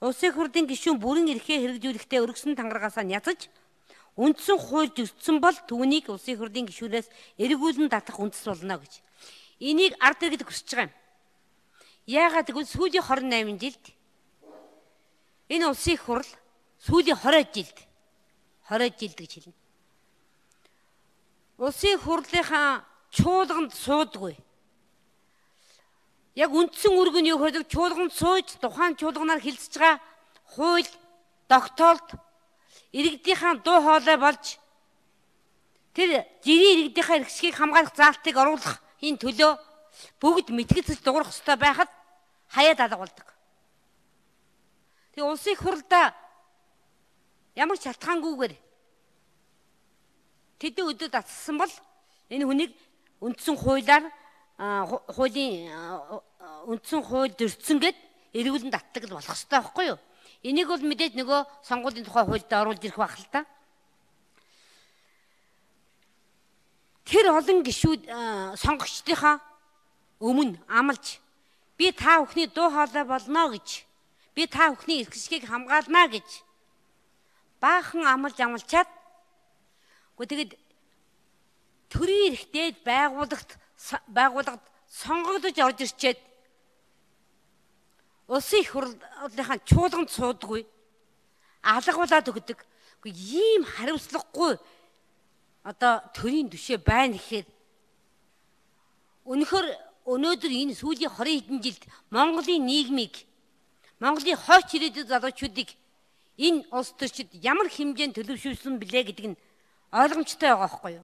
Улсын хурлын гишүүн бүрэн эрхээ хэрэгжүүлэхдээ өргөсөн тангараагаасаа няцаж үндсэн хуульд өссөн бол түүнийг улсын хурлын гишүүнээс эргүүлэн татах үндэс болно гэж. Энийг ард иргэд хүсэж байгаа юм. Яагаад гэвэл сүүлийн 28 жилд энэ улсын хурл сүүлийн 20 жилд 20 жилд гэж хэлнэ. Улсын хурлынхаа чуулганд суудгүй яг үндсэн үргэн юу гэдэг чуулганд сууж тухайн чуулганаар хилцэж байгаа хууль, тогтоолт иргэдийнхаа дуу хоолой болж тэр жирийн иргэдийнхаа эрхшгийг хамгаалах заалтыг оруулах энэ төлөө бүгд мэдгэлцэж дуурах ёстой байхад хаяад алга болдог. Тэгээ улсын их хурлда ямар ч шалтгаангүйгээр тэдний өдөд атсан бол энэ хүнийг үндсэн хуулиар хуулийн үндсэн хууль дөрцөн гэд эргүүлэн татдаг болох хэрэгтэй байхгүй юу? Энийг бол мэдээж нөгөө сонгуулийн тухай хуульд оруулж ирэх байх л та. Тэр олон гişүүд сонгогчдынхаа өмнө амлж би та бүхний дуу хоолой болно гэж би та бүхний эрхшгийг хамгаална гэж баахан амлж амлчаад гоо тэгэд төрийн эрхтэй байгуулагт байгууллагад сонгогдож орж ирчээд улсын их хурлынхаа чуулганд суудаггүй алгавуулаад өгдөг. Гэхдээ ийм хариуцлагагүй одоо төрийн түшээ байна гэхээр Үнэхээр өнөөдөр энэ сүүлийн 20 хэдэн жилд Монголын нийгмийг Монголын хойч ирээдүйд залуучуудыг энэ улс төрчид ямар хэмжээнд төлөвшүүлсэн блэ гэдэг нь ойлгомжтой байгаа байхгүй юу?